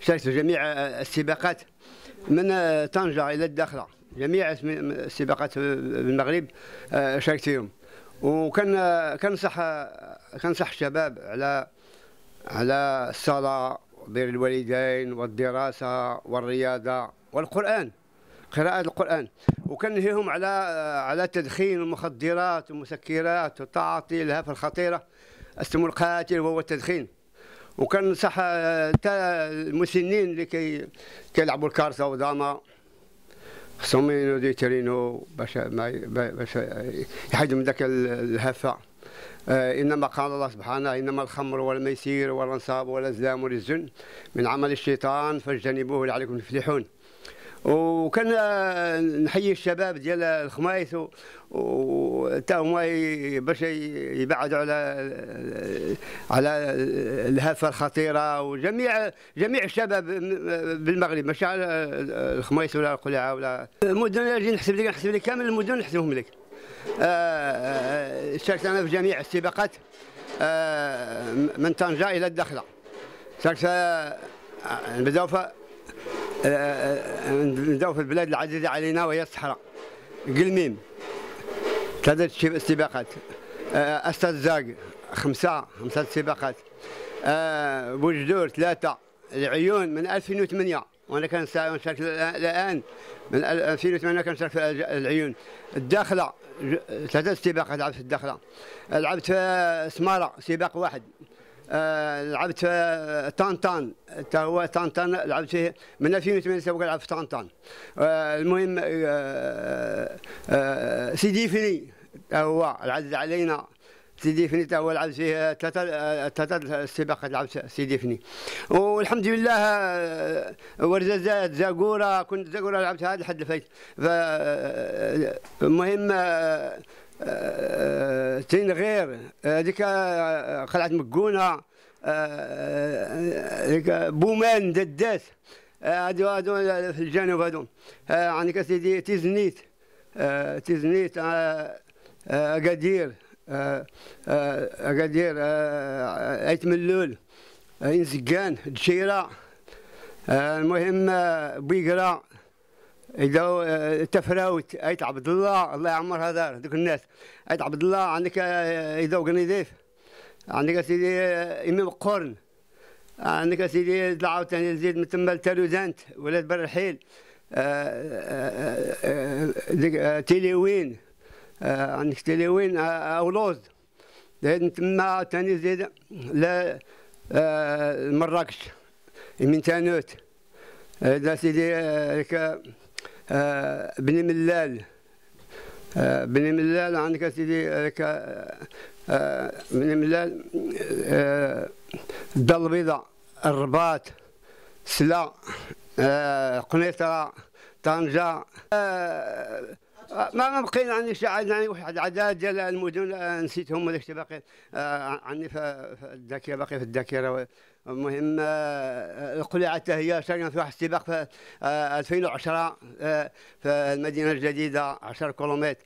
شاركت جميع السباقات من طنجة إلى الداخلة جميع السباقات المغرب آه، شاركت فيهم وكان كنصح كنصح الشباب على على الصلاة بر الوالدين والدراسة والرياضة والقرآن قراءة القرآن وكنهيهم على على تدخين المخدرات والمسكرات والتعاطي لها في الخطيرة اسم القاتل وهو التدخين وكنصح حتى المسنين اللي كي كيلعبوا الكارته وداما خصهم يترينوا باش ما باش يحيدوا من ذاك الهفه آه، انما قال الله سبحانه انما الخمر والميسير والانصاب والازلام والزن من عمل الشيطان فاجتنبوه لعلكم تفلحون وكان نحيي الشباب ديال الخمايث حتى هما باش يبعدوا على على الهافه الخطيره وجميع جميع الشباب بالمغرب ماشي على الخمايث ولا القلعه ولا المدن اللي نحسب لك نحسب لك كامل المدن نحسبهم لك آه، آه، شاركت انا في جميع السباقات آه، من طنجه الى الداخله شاركت نبداو آه، آه، آه، نبداو في البلاد العزيزه علينا وهي الصحراء قلميم ثلاثه سباقات استاذ زاق خمسه خمسه سباقات بوجدور ثلاثه العيون من 2008 وانا كنشارك الان من 2008 كنشارك في العيون الداخله ثلاثه سباقات لعبت في الداخله لعبت في سماره سباق واحد آه، لعبت تان تان تا هو تان لعبت فيه من 2008 سبق لعبت في تان آه، المهم آه، سيدي فني هو العز علينا سيدي فني هو لعب فيه ثلاثة السباقات لعب سيدي فني والحمد لله ورزازات زاكورة كنت زاكورة لعبت هذا لحد الفايت المهم آه، تينغير آه، هذيك قلعه آه، مكونه هذيك بومان دادات هادو هادو في الجنوب هادو عندك يعني سيدي تيزنيت تيزنيت اكادير اكادير عيت ملول عين زكان الجيره المهم بيقرا اذا آه، تفراوت ايت عبد الله الله يعمر هذا ذوك الناس ايت عبد الله عندك آه، اذا قنيديف عندك سيدي آه، امام قرن عندك سيدي عاوتاني يعني زيد من تما لتالوزانت ولاد بر الحيل تيليوين عندك تيليوين او اولوز زيد من تما ثاني زيد ل مراكش من تانوت هذا سيدي آه، بن ملال آه، بن ملال عندك سيدي هذاك آه، بن ملال الدار البيضاء الرباط سلا قنيطرة طنجة ما ما بقينا عندي شي واحد عدد ديال المدن آه، نسيتهم ولا شي باقي آه، عندي في الذاكره باقي في الذاكره المهم آه، القلعه حتى هي شاركنا في واحد السباق في 2010 في المدينه الجديده 10 كيلومتر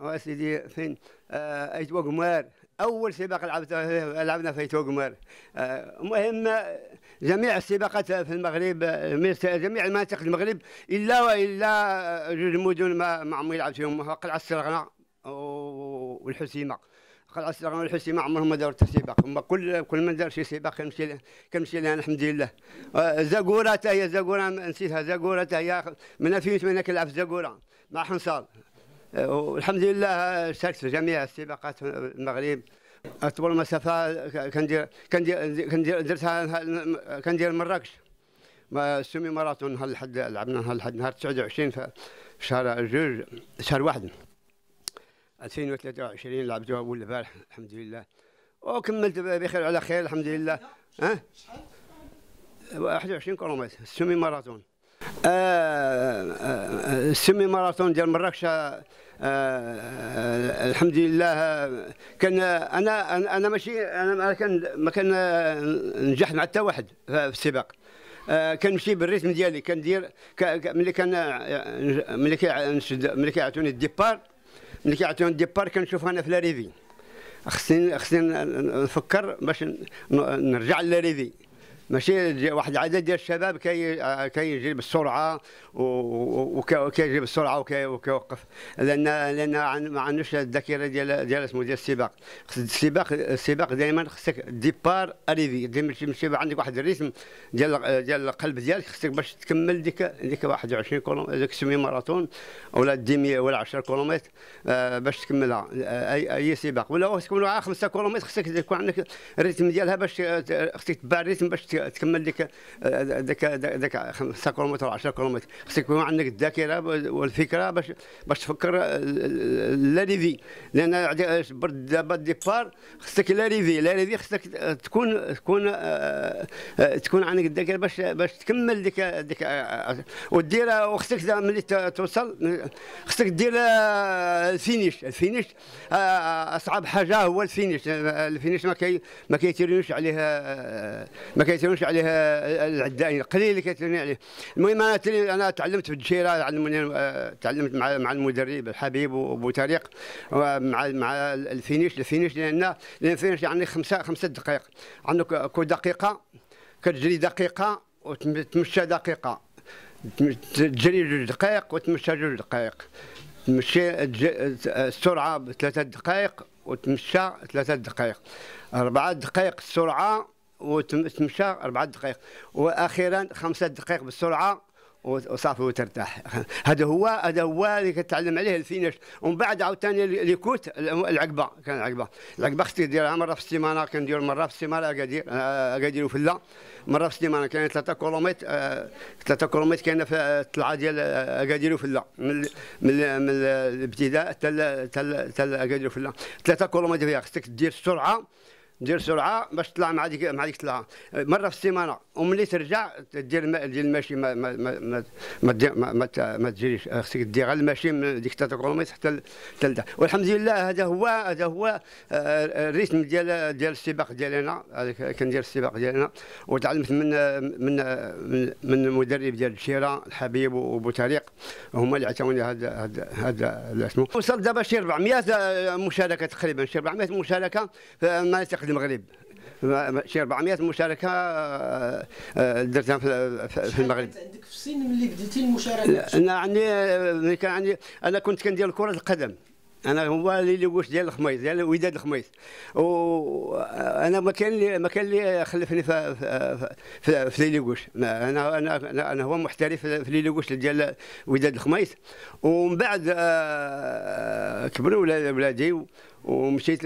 واسيدي فين ايتوا قمار اول سباق لعبته لعبنا في ايتوا قمار المهم جميع السباقات في المغرب جميع المناطق المغرب الا والا جوج مدن ما عمري لعبت فيهم قلعه السرغنه والحسيمه قلعه السرغنه والحسيمه عمرهم ما داروا سباق هما كل كل ما دار شي سباق كنمشي كنمشي لها الحمد لله زاكوره حتى هي زاكوره نسيتها زاكوره حتى هي من 2008 كنلعب في زاكوره مع حنصال والحمد لله شاركت في جميع السباقات في المغرب طول المسافه كندير كندير كندير درتها كندير مراكش ما سمي ماراثون نهار الحد لعبنا نهار الحد نهار 29 في شهر جوج شهر واحد 2023 لعبت اول البارح الحمد لله وكملت بخير على خير الحمد لله ها 21 كيلومتر سمي ماراثون آه،, آه آه سمي ماراثون ديال مراكش آه الحمد لله كان انا انا ماشي انا ما كان ما كان نجح مع حتى واحد في السباق آه كنمشي بالريتم ديالي كندير ملي كان ملي كنشد ملي كيعطوني الديبار ملي كيعطوني الديبار كنشوف انا في لاريفي خصني خصني نفكر باش نرجع لاريفي ماشي واحد العدد ديال الشباب كي كيجري بالسرعه وكيجري بالسرعه وكيوقف لان لان ما عندناش الذاكره ديال ديال اسمه ديال السباق السباق السباق دائما خصك ديبار اريفي ديما تمشي عندك واحد الريتم ديال ديال القلب ديالك خصك باش تكمل ديك ديك 21 كولوم ديك سمي ماراثون ولا 100 ولا 10 كيلومتر آه، باش تكملها آه، اي اي سباق ولا تكون 5 كيلومتر خصك يكون عندك الريتم ديالها باش خصك تبع الريتم باش تكمل ديك آه، ذاك ذاك 5 كيلومتر 10 كيلومتر خصك يكون عندك الذاكره والفكره باش باش تفكر آه، لاريفي لان برد دابا الديبار خصك لاريفي لاريفي خصك تكون تكون آه، تكون عندك الذاكره باش باش تكمل ديك ديك ودير وخصك ملي توصل خصك دير الفينيش الفينيش اصعب حاجه هو الفينيش الفينيش ما كي ما كيتيريوش عليه ما كي كيتلونش عليها العدائين قليل اللي كيتلوني عليه المهم انا انا تعلمت في الجيره علموني آه، تعلمت مع مع المدرب الحبيب وابو طريق ومع مع الفينيش الفينيش لان الفينيش يعني خمسه خمسه دقائق عندك كل دقيقه كتجري دقيقه وتمشى دقيقه تجري جوج دقائق وتمشى جوج دقائق تمشي السرعه بثلاثه دقائق وتمشى ثلاثة دقائق أربعة دقائق السرعة وتمشى أربع دقائق وأخيرا خمسة دقائق بالسرعة وصافي وترتاح هذا هو هذا هو اللي كتعلم عليه الفينش ومن بعد عاوتاني ليكوت العقبه كان العقبه العقبه خصك ديرها مره في السيمانه كندير مره في السيمانه اكادير اكادير وفله مره في السيمانه كاين ثلاثة كيلومتر آه، ثلاثة كيلومتر كاينه في الطلعه ديال اكادير وفله من من الابتداء حتى حتى اكادير وفله ثلاثة كيلومتر فيها خصك دير السرعه دير سرعه باش تطلع مع ديك مع ديك الطلعه مره في السيمانه وملي ترجع دير دير الماشي ما ما ما ما ما, ما, ما تجريش خصك دير غير الماشي من ديك 3 كيلومتر حتى حتى والحمد لله هذا هو هذا هو آه، الريتم ديال ديال السباق ديالنا كندير السباق ديالنا وتعلمت من من من المدرب ديال الشيره الحبيب وبو طريق هما اللي عطاوني هذا هذا هذا اسمه وصلت دابا شي 400 آه، مشاركه تقريبا شي 400 مشاركه في مناطق المغرب شي 400 مشاركه آه، آه، درتها في المغرب عندك في السن ملي بديتي المشاركه انا عندي ملي كان عندي انا كنت كندير كره القدم انا هو اللي واش ديال الخميس ديال وداد الخميس وانا آه، ما كان لي ما كان لي خلفني في في, في ليليغوش انا انا انا هو محترف في ليليغوش ديال وداد الخميس ومن بعد كبروا ولاد ولادي ومشيت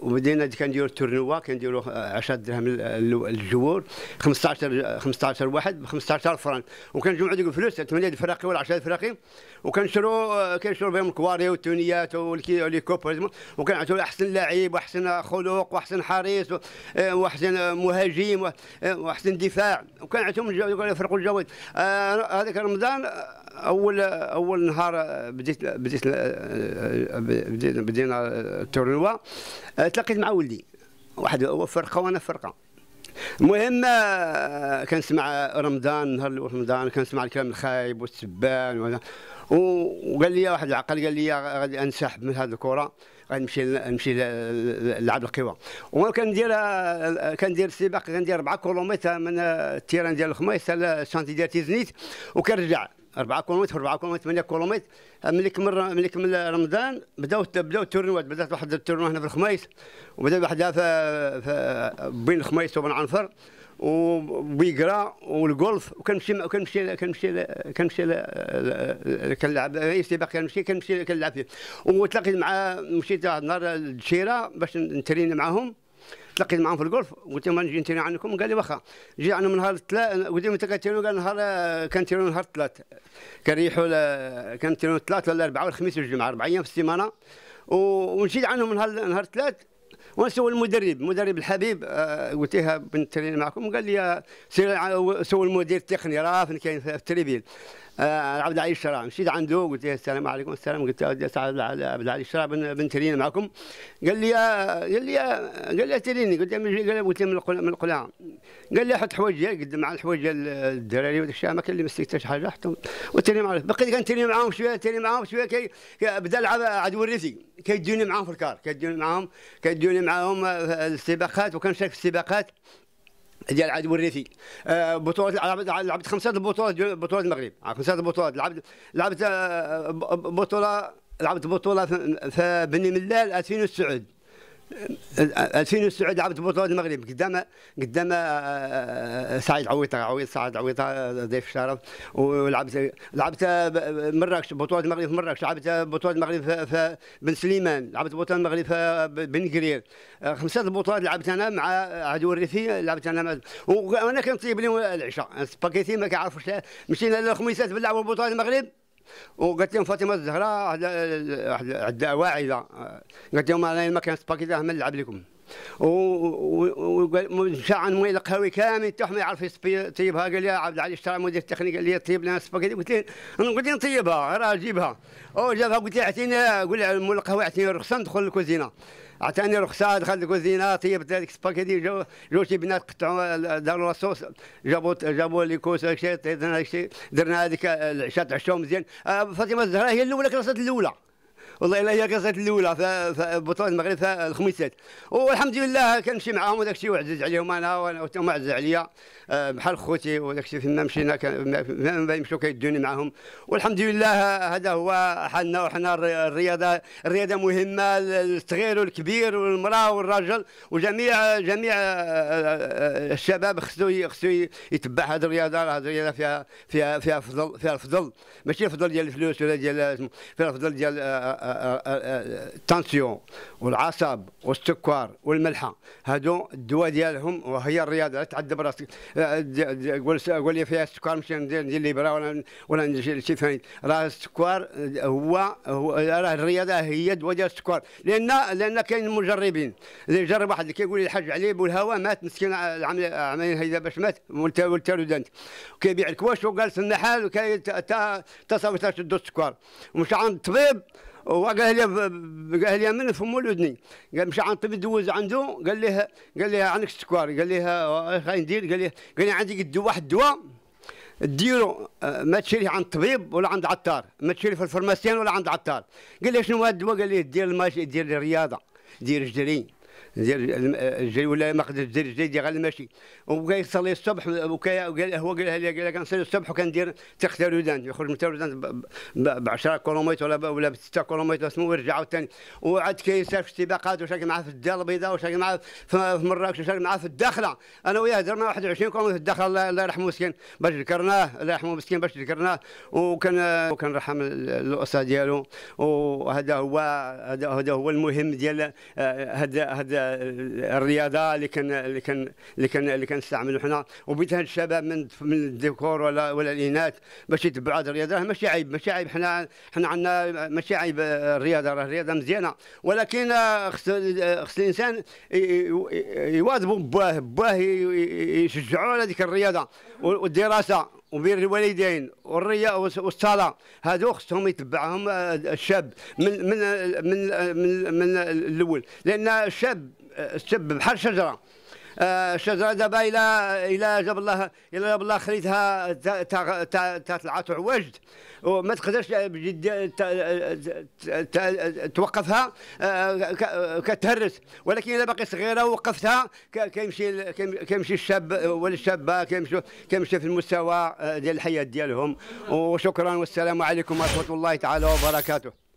وبدينا كنديروا التورنوا كنديروا 10 درهم للجوار 15 15 واحد ب 15 فرنك وكنجمعوا ديك الفلوس 8 الفراقي ولا 10 الفراقي وكنشروا كنشروا بهم الكواري والتونيات ولي كوب وكنعطوا احسن لاعب واحسن خلق واحسن حارس واحسن مهاجم واحسن دفاع وكنعطيهم الفرق الجواد آه، هذاك رمضان اول اول نهار بديت بديت بدينا, بدينا التورنوا تلاقيت مع ولدي واحد هو فرقه وانا فرقه المهم كنسمع رمضان نهار رمضان كنسمع الكلام الخايب والسبان وهذا وقال لي واحد العقل قال لي غادي انسحب من هذه الكره غادي نمشي نمشي نلعب القوى وانا كندير كندير سباق كندير 4 كيلومتر من التيران ديال الخميس حتى ديال تيزنيت وكنرجع 4 كيلومتر 4 كيلومتر 8 كيلومتر ملي كمل ملي كمل رمضان بداو بداو التورنوات بدات واحد التورنوا هنا في الخميس وبدا واحد في بين الخميس وبين عنفر وبيقرا والجولف وكنمشي كنمشي كنمشي كنمشي كنلعب اي سباق كنمشي كنمشي كنلعب فيه وتلاقيت مع مشيت واحد النهار للجشيره باش نترين معاهم تلقيت معاهم في الجولف قلت لهم نجي نتيري عنكم قال لي واخا جي عنهم نهار الثلاث قلت لهم انت كتيرون قال نهار تيرون نهار الثلاث كنريحوا تيرون الثلاث ولا الاربعه والخميس والجمعه اربع ايام في السيمانه ونجي عنهم نهار نهار الثلاث ونسول المدرب المدرب الحبيب آه، قلت لها بنتريني معكم قال لي سول المدير التقني راه فين كاين في التريبيل آه، عبد العلي الشراع مشيت عنده قلت له السلام عليكم السلام قلت له عبد العلي الشراع بن لينا معكم قال لي آه، قال لي آه، قال لي تريني قلت له قلت له من القلاع قال لي حط حوايج ديالك قد مع الحوايج ديال الدراري وداك الشيء ما كان اللي مسك حتى حاجه حتى وتريني معاهم بقيت كنتريني معاهم شويه تريني معاهم شويه كي بدا لعب عدو الريفي كيدوني معاهم في الكار كيدوني معاهم كيدوني معاهم السباقات وكنشارك في السباقات ديال عاد الريفي آه بطولة لعبت لعبت خمسة البطولات بطولة المغرب آه، خمسة البطولات لعبت لعبت آه، بطولة لعبت بطولة في بني ملال 2009 الفين السعود لعبت بطوله المغرب قدام قدام آه، آه، آه، سعيد عويطه عويط سعيد عويطه ضيف الشرف ولعبت لعبت مراكش بطوله المغرب في مراكش لعبت بطوله المغرب في بن سليمان لعبت بطوله المغرب في بن قرير خمسه البطولات لعبت انا مع عدو الريفي لعبت انا وانا كنطيب لهم العشاء سباكيتي ما كيعرفوش مشينا للخميسات بنلعبوا بطوله المغرب وقالت لهم فاطمه الزهراء واحد عندها واعده قالت لهم انا ما كان سباكيتا ما نلعب لكم ومشى عن مويل القهوي كامل تحت ما يعرف يطيبها قال لي عبد العالي اشترى مدير التقني قال لي طيب لنا سباكيتي قلت له انا قلت له نطيبها راه جيبها او جابها قلت له اعطيني قول له مول القهوي اعطيني رخصه ندخل للكوزينه عطاني رخصه دخلت الكوزينه نعم، طيبت سباكيتي جو جوج بنات قطعوا آه، داروا لاصوص جابوا جابوا لي كوس طيب، درنا هذيك آه، العشاء تعشاو مزيان آه، فاطمه الزهراء هي الاولى كراسات الاولى والله الا هي كانت الاولى في بطوله المغرب في الخميسات والحمد لله كنمشي معاهم وداك الشيء وعزز عليهم انا وهما عزز عليا آه، بحال خوتي وداك الشيء فيما مشينا كان يمشوا كيدوني معاهم والحمد لله هذا هو حالنا وحنا الرياضه الرياضه مهمه للصغير والكبير والمراه والرجل وجميع جميع آه، آه، الشباب خصو خصو يتبع هذه الرياضه هذه الرياضه فيها فيها فيها فضل فيها الفضل ماشي الفضل ديال الفلوس ولا ديال فيها الفضل ديال التنسيون والعصب والسكر والملحه هادو الدواء ديالهم وهي الرياضه تعذب راسك قول قول لي فيها السكر مشي ندير ندير ليبره ولا ولا ندير شي ثاني راه السكر هو, راه الرياضه هي الدواء ديال السكر لان لان كاين المجربين اللي جرب واحد اللي كيقول لي الحاج علي بالهواء مات مسكين عاملين هيدا باش مات والتالودانت كيبيع الكواش وقال النحال وكي تصاوي تشدو السكر ومشى عند الطبيب وقال لي قال لي من فم ولدني قال مشى عند الطبيب دوز عنده قال له قال له عندك سكر قال له خاين ندير قال له قال لي عندي قد واحد الدواء ديرو آه، ما تشريه عند الطبيب ولا عند عطار ما تشريه في الفرماسيان ولا عند عطار قال لي شنو هذا الدواء قال لي دير الماشي دير الرياضه دير جري ديال الجاي ولا ما قدرت دير الجري ديال المشي وكيصلي الصبح وقال هو قالها لي قال كنصلي الصبح وكندير تخت الودان يخرج من الودان ب 10 كيلومتر ولا ولا ب 6 كيلومتر ويرجع عاوتاني وعاد كيسافر في السباقات وشارك معاه في الدار البيضاء وشارك معاه في مراكش وشارك معاه في الداخله انا وياه درنا 21 كيلومتر في الداخله الله يرحمه مسكين باش ذكرناه الله يرحمه مسكين باش ذكرناه وكان رحم الاسره ديالو وهذا هو هذا هو المهم ديال آه، هذا هاد آه، الرياضه اللي كان اللي كان اللي كان اللي كنستعملوا حنا وبيت هاد الشباب من من الديكور ولا ولا الاناث باش يتبعوا هاد الرياضه راه ماشي عيب ماشي عيب حنا حنا عندنا ماشي عيب آه، الرياضه راه الرياضه مزيانه ولكن آه، خص خص الانسان يواظبوا باه باه يشجعوا على ديك الرياضه والدراسه وبير الوالدين والرياء والصلاه هذو خصهم يتبعهم آه، الشاب من من من من, من الاول لان الشاب آه، الشاب بحال شجره الشجره دابا الى الى جاب الله الى جاب الله خليتها طلعت عواجد وما تقدرش بجد توقفها آه، كتهرس ولكن الا باقي صغيره وقفتها كيمشي كيمشي الشاب ولا الشابه كيمشي كيمشي في المستوى آه، ديال الحياه ديالهم وشكرا والسلام عليكم ورحمه الله تعالى وبركاته